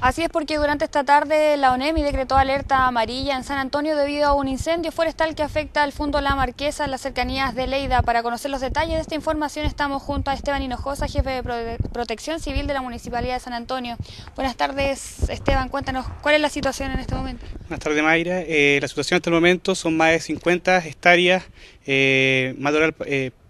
Así es porque durante esta tarde la ONEMI decretó alerta amarilla en San Antonio debido a un incendio forestal que afecta al fondo La Marquesa en las cercanías de Leida. Para conocer los detalles de esta información estamos junto a Esteban Hinojosa, jefe de Protección Civil de la Municipalidad de San Antonio. Buenas tardes Esteban, cuéntanos cuál es la situación en este momento. Buenas tardes Mayra, eh, la situación hasta el momento son más de 50 hectáreas eh, madural,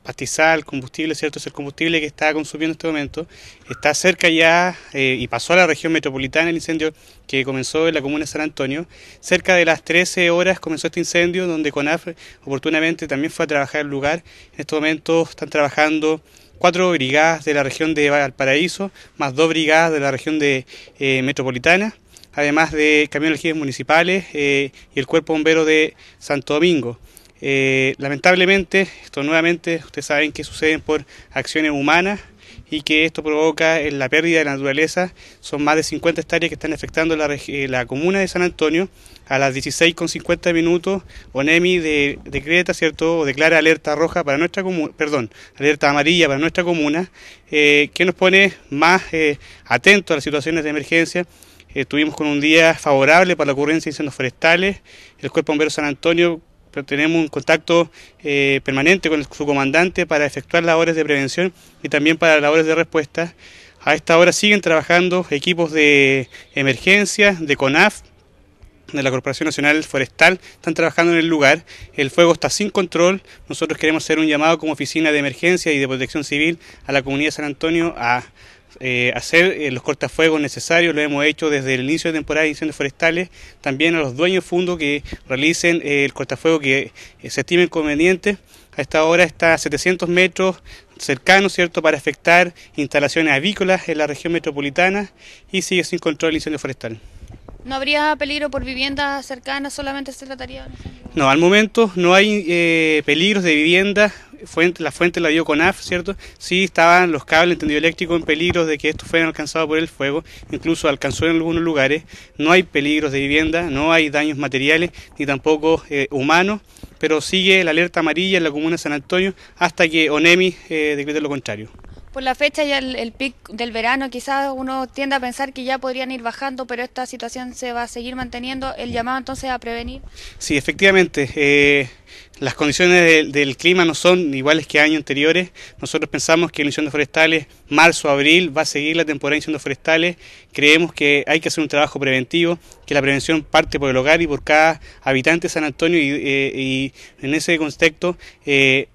pastizal, combustible, ¿cierto? Es el combustible que está consumiendo en este momento. Está cerca ya eh, y pasó a la región metropolitana el incendio que comenzó en la comuna de San Antonio. Cerca de las 13 horas comenzó este incendio, donde CONAF oportunamente también fue a trabajar el lugar. En este momento están trabajando cuatro brigadas de la región de Valparaíso, más dos brigadas de la región de eh, metropolitana además de camiones municipales eh, y el cuerpo bombero de Santo Domingo. Eh, lamentablemente, esto nuevamente, ustedes saben que suceden por acciones humanas y que esto provoca eh, la pérdida de la naturaleza. Son más de 50 hectáreas que están afectando eh, la, comuna de San Antonio. A las 16.50 minutos, ONEMI decreta, ¿cierto?, o declara alerta roja para nuestra comuna, perdón, alerta amarilla para nuestra comuna, que nos pone más atentos a las situaciones de emergencia. Estuvimos con un día favorable para la ocurrencia de incendios forestales. El Cuerpo Bombero San Antonio tenemos un contacto eh, permanente con su comandante para efectuar labores de prevención y también para labores de respuesta. A esta hora siguen trabajando equipos de emergencia, de CONAF, de la Corporación Nacional Forestal están trabajando en el lugar. El fuego está sin control. Nosotros queremos hacer un llamado como oficina de emergencia y de protección civil a la comunidad de San Antonio a eh, hacer eh, los cortafuegos necesarios, lo hemos hecho desde el inicio de temporada de incendios forestales, también a los dueños fundos que realicen eh, el cortafuego que se estime conveniente. A esta hora está a 700 metros cercano, ¿cierto?, para afectar instalaciones avícolas en la región metropolitana y sigue sin control el incendio forestal. ¿No habría peligro por viviendas cercanas? ¿Solamente se trataría tarea? No, al momento no hay peligros de viviendas la fuente la dio CONAF, ¿cierto? Sí estaban los cables tendido eléctrico en peligro de que estos fueran alcanzados por el fuego, incluso alcanzó en algunos lugares, no hay peligros de vivienda, no hay daños materiales ni tampoco eh, humanos, pero sigue la alerta amarilla en la comuna de San Antonio hasta que ONEMI eh, decrete lo contrario por la fecha y el, pic del verano, quizás uno tiende a pensar que ya podrían ir bajando, pero esta situación se va a seguir manteniendo. El llamado entonces a prevenir. Sí, efectivamente. Eh, las condiciones del clima no son iguales que años anteriores. Nosotros pensamos que los incendios forestales, marzo, abril, va a seguir la temporada de incendios forestales. Creemos que hay que hacer un trabajo preventivo, que la prevención parte por el hogar y por cada habitante de San Antonio. Y, eh, en ese contexto, eh,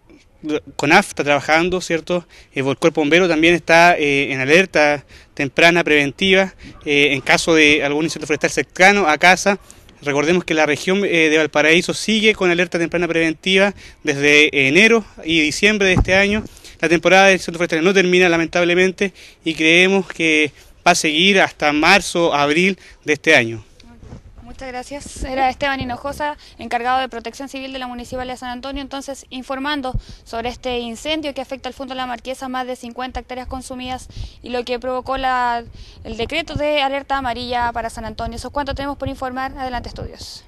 CONAF está trabajando, ¿cierto? El eh, cuerpo bombero también está en alerta temprana preventiva en caso de algún incendio forestal cercano a casa. Recordemos que la región eh, de Valparaíso sigue con alerta temprana preventiva desde enero y diciembre de este año. La temporada de centro forestal no termina lamentablemente y creemos que va a seguir hasta marzo, abril de este año gracias. Era Esteban Hinojosa, encargado de Protección Civil de la Municipalidad de San Antonio, entonces informando sobre este incendio que afecta al fondo de la Marquesa, más de 50 hectáreas consumidas y lo que provocó la, el decreto de alerta amarilla para San Antonio. Eso es tenemos por informar. Adelante, estudios.